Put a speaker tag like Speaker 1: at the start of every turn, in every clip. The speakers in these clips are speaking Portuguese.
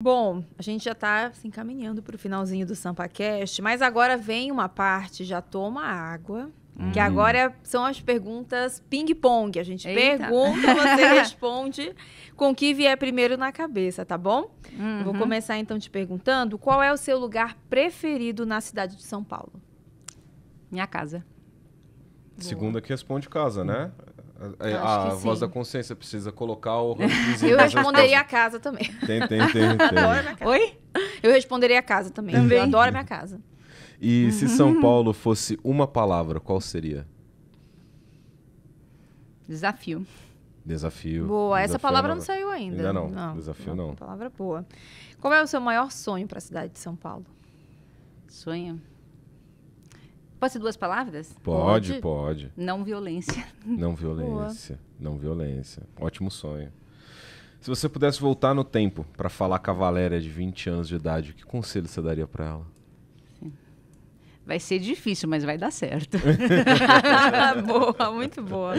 Speaker 1: Bom, a gente já está se encaminhando para o finalzinho do SampaCast, mas agora vem uma parte, já toma água, hum. que uhum. agora são as perguntas ping-pong. A gente Eita. pergunta, você responde com o que vier primeiro na cabeça, tá bom? Uhum. Vou começar então te perguntando, qual é o seu lugar preferido na cidade de São Paulo? Minha casa.
Speaker 2: Boa. Segunda que responde casa, né? A, a voz sim. da consciência precisa colocar o Eu responderia
Speaker 1: a casa também. Tem, tem, tem. tem. Oi? Eu responderia a casa também. também. Eu adoro a minha casa.
Speaker 2: E se São Paulo fosse uma palavra, qual seria? Desafio. Desafio. Boa, desafio essa é palavra não, não saiu ainda. Ainda não. não desafio não. É não.
Speaker 1: Palavra boa. Qual é o seu maior sonho para a cidade de São Paulo? Sonho? Pode ser duas palavras? Pode, pode. Não violência. Não
Speaker 2: violência. Boa. Não violência. Ótimo sonho. Se você pudesse voltar no tempo para falar com a Valéria de 20 anos de idade, que conselho você daria para ela?
Speaker 3: Vai ser
Speaker 1: difícil, mas vai dar certo. boa, muito boa.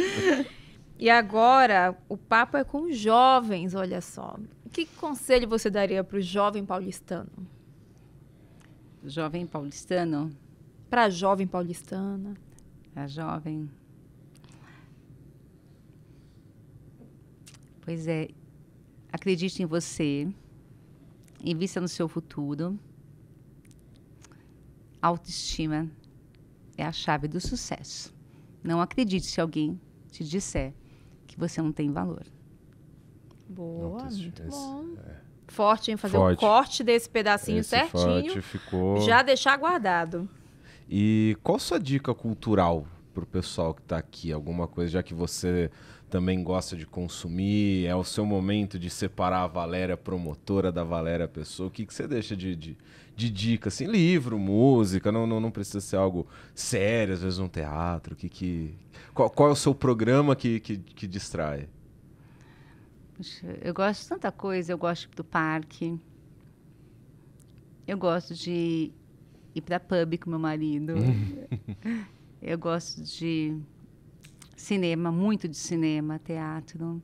Speaker 1: E agora, o papo é com jovens, olha só. Que conselho você daria para o jovem paulistano?
Speaker 3: Jovem paulistano?
Speaker 1: para a jovem paulistana?
Speaker 3: A jovem. Pois é, acredite em você, invista no seu futuro. Autoestima é a chave do sucesso. Não acredite se alguém te disser que você não tem valor.
Speaker 1: Boa, tá muito bom. É. Forte em fazer o corte desse pedacinho Esse certinho. Forte
Speaker 2: ficou... Já
Speaker 1: deixar guardado.
Speaker 2: E qual a sua dica cultural para o pessoal que está aqui? Alguma coisa, já que você também gosta de consumir, é o seu momento de separar a Valéria promotora da Valéria pessoa. O que, que você deixa de, de, de dica? Assim, livro, música, não, não, não precisa ser algo sério, às vezes um teatro. que, que... Qual, qual é o seu programa que, que, que distrai?
Speaker 3: eu gosto de tanta coisa. Eu gosto do parque. Eu gosto de ir para pub com meu marido. eu gosto de cinema, muito de cinema, teatro.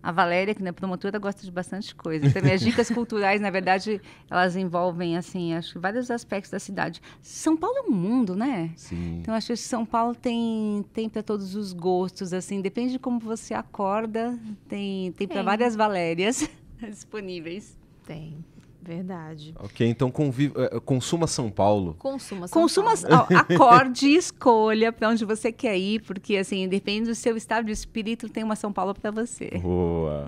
Speaker 3: A Valéria, que é promotora, gosta de bastante coisa. Então, minhas dicas culturais, na verdade, elas envolvem, assim, acho vários aspectos da cidade. São Paulo é um mundo, né? Sim. Então, acho que São Paulo tem, tem para todos os gostos, assim. Depende de como você acorda, tem, tem, tem. para várias Valérias disponíveis. Tem. Verdade.
Speaker 2: Ok, então eh, consuma São Paulo.
Speaker 1: Consuma São consuma, Paulo. Ó,
Speaker 2: acorde
Speaker 3: e escolha para onde você quer ir, porque assim, depende do seu estado de espírito, tem uma São Paulo para você.
Speaker 2: Boa.